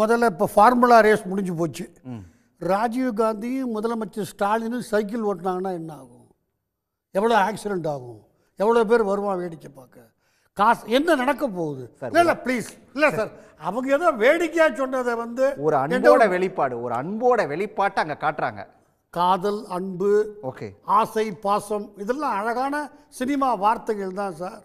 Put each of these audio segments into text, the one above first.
முதல்ல இப்போ formula race முடிஞ்சு போச்சு ராஜீவ் காந்தியும் முதலமைச்சர் ஸ்டாலினும் சைக்கிள் ஓட்டினாங்கன்னா என்ன ஆகும் எவ்வளோ ஆக்சிடென்ட் ஆகும் எவ்வளோ பேர் வருவான் வேடிக்கை பார்க்க காசு என்ன நடக்க போகுது இல்லை ப்ளீஸ் இல்லை சார் அவங்க ஏதோ வேடிக்கையாக சொன்னதை வந்து ஒரு அன்போட வெளிப்பாடு ஒரு அன்போட வெளிப்பாட்டை அங்கே காட்டுறாங்க காதல் அன்பு ஓகே ஆசை பாசம் இதெல்லாம் அழகான சினிமா வார்த்தைகள் தான் சார்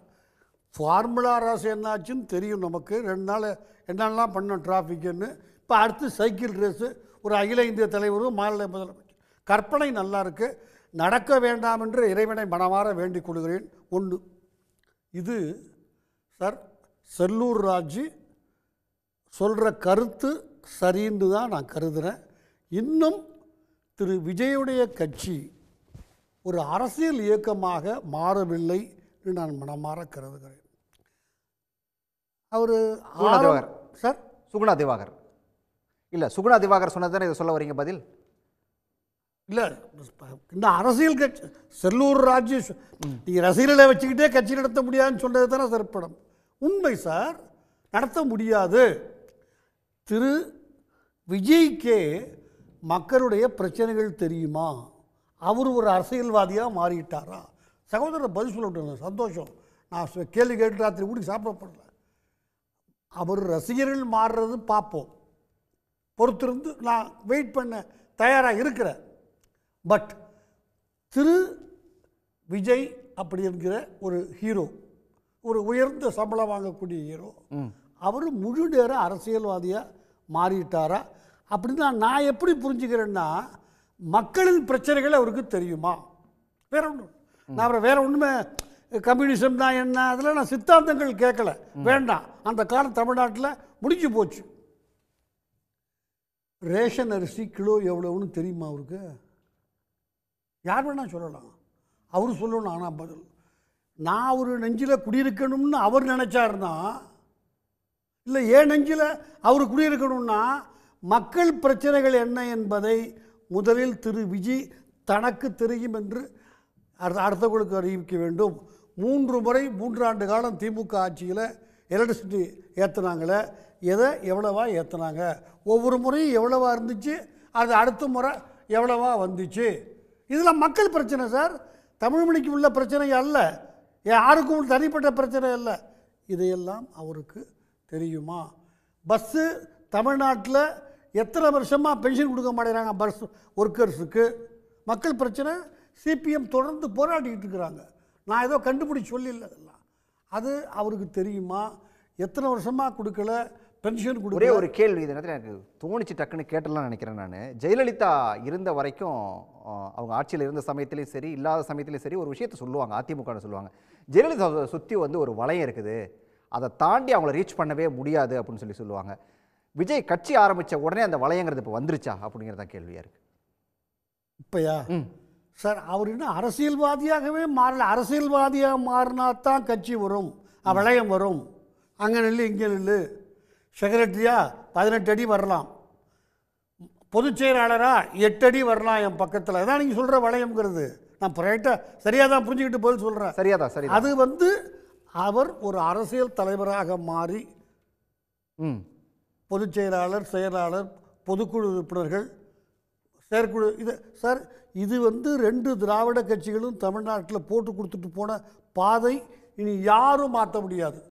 ஃபார்முலா ராசி என்னாச்சுன்னு தெரியும் நமக்கு ரெண்டு நாள் என்னென்னலாம் பண்ணோம் டிராஃபிக்குன்னு இப்போ அடுத்து சைக்கிள் ரேஸு ஒரு அகில இந்திய தலைவரும் மாநில முதலமைச்சர் கற்பனை நல்லா இருக்குது நடக்க வேண்டாம் என்று இறைவனை மனமாற வேண்டிக் கொள்கிறேன் ஒன்று இது சார் செல்லூர் ராஜு சொல்கிற கருத்து சரின்னு தான் நான் கருதுகிறேன் இன்னும் திரு விஜயுடைய கட்சி ஒரு அரசியல் இயக்கமாக மாறவில்லை என்று நான் மனமாற கருதுகிறேன் அவர் சுகுணா சார் சுகுணா திவாகர் இல்லை சுகுணா திவாகர் சொன்னது தானே இதை சொல்ல வரீங்க பதில் இல்லை இந்த அரசியல் கட்சி செல்லூர் ராஜ்ய நீங்கள் ரசிகர்களை வச்சுக்கிட்டே கட்சி நடத்த முடியாதுன்னு சொன்னது தானே சிறப்பிடம் உண்மை சார் நடத்த முடியாது திரு விஜய்க்கே மக்களுடைய பிரச்சனைகள் தெரியுமா அவர் ஒரு அரசியல்வாதியாக மாறிட்டாரா சகோதரர் பதில் சொல்ல சந்தோஷம் நான் கேள்வி கேட்டு ராத்திரி ஊடி சாப்பிட போடல அவர் ரசிகர்கள் மாறுறது பார்ப்போம் பொறுத்திருந்து நான் வெயிட் பண்ண தயாராக இருக்கிறேன் பட் திரு விஜய் அப்படி என்கிற ஒரு ஹீரோ ஒரு உயர்ந்த சம்பளம் வாங்கக்கூடிய ஹீரோ அவர் முழு நேர அரசியல்வாதியாக மாறிட்டாரா அப்படின்னு நான் எப்படி புரிஞ்சுக்கிறேன்னா மக்களின் பிரச்சனைகளை அவருக்கு தெரியுமா வேற ஒன்றும் நான் அவரை வேற ஒன்றுமே கம்யூனிசம் தான் என்ன அதில் நான் சித்தாந்தங்கள் கேட்கல வேண்டாம் அந்த காலம் தமிழ்நாட்டில் முடிஞ்சு போச்சு ரேஷன் அரிசி கிலோ எவ்வளோன்னு தெரியுமா அவருக்கு யார் வேணால் சொல்லலாம் அவர் சொல்லணும் ஆனால் பதில் நான் ஒரு நெஞ்சில் குடியிருக்கணும்னு அவர் நினச்சாருன்னா இல்லை ஏன் நெஞ்சில் அவர் குடியிருக்கணும்னா மக்கள் பிரச்சனைகள் என்ன என்பதை முதலில் திரு விஜி தனக்கு தெரியும் என்று அடுத்தவர்களுக்கு அறிவிக்க வேண்டும் மூன்று முறை மூன்றாண்டு காலம் திமுக ஆட்சியில் எலக்ட்ரிசிட்டி ஏற்றினாங்களே எதை எவ்வளவா ஏற்றினாங்க ஒவ்வொரு முறையும் எவ்வளவா இருந்துச்சு அது அடுத்த முறை எவ்வளவா வந்துச்சு இதெல்லாம் மக்கள் பிரச்சனை சார் தமிழ்மொழிக்கு உள்ள பிரச்சனை அல்ல யாருக்கும் தனிப்பட்ட பிரச்சனை இல்லை இதையெல்லாம் அவருக்கு தெரியுமா பஸ்ஸு தமிழ்நாட்டில் எத்தனை வருஷமாக பென்ஷன் கொடுக்க மாட்டேங்கிறாங்க பஸ் ஒர்க்கர்ஸுக்கு மக்கள் பிரச்சனை சிபிஎம் தொடர்ந்து போராடிக்கிட்டு இருக்கிறாங்க நான் ஏதோ கண்டுபிடிச்சி சொல்லல அதெல்லாம் அது அவருக்கு தெரியுமா எத்தனை வருஷமாக கொடுக்கல பென்ஷன் கொடுக்க ஒரே ஒரு கேள்வி இது நேரத்தில் எனக்கு தோணிச்சு டக்குன்னு கேட்டலாம் நினைக்கிறேன் நான் ஜெயலலிதா இருந்த வரைக்கும் அவங்க ஆட்சியில் இருந்த சமயத்துலேயும் சரி இல்லாத சமயத்துலேயும் சரி ஒரு விஷயத்த சொல்லுவாங்க அதிமுக சொல்லுவாங்க ஜெயலலிதா சுற்றி வந்து ஒரு வளையம் இருக்குது அதை தாண்டி அவங்கள ரீச் பண்ணவே முடியாது அப்படின்னு சொல்லி சொல்லுவாங்க விஜய் கட்சி ஆரம்பித்த உடனே அந்த வளையங்கிறது இப்போ வந்துருச்சா அப்படிங்கிறதான் கேள்வியாக இருக்குது இப்போயா சார் அவர் இன்னும் அரசியல்வாதியாகவே மாறல அரசியல்வாதியாக மாறினா தான் கட்சி வரும் வளையம் வரும் அங்கே நில்லு இங்கே நில்லு செக்ரட்டரியாக பதினெட்டு அடி வரலாம் பொதுச் செயலாளராக எட்டு அடி வரலாம் என் பக்கத்தில் அதான் நீங்கள் சொல்கிற வளையம்ங்கிறது நான் ப்ரைட்டாக சரியாக தான் புரிஞ்சுக்கிட்டு பதில் சொல்கிறேன் சரியாக தான் சரி அது வந்து அவர் ஒரு அரசியல் தலைவராக மாறி பொதுச் செயலாளர் செயலாளர் பொதுக்குழு உறுப்பினர்கள் செயற்குழு இது சார் இது வந்து ரெண்டு திராவிட கட்சிகளும் தமிழ்நாட்டில் போட்டு கொடுத்துட்டு போன பாதை இனி யாரும் மாற்ற முடியாது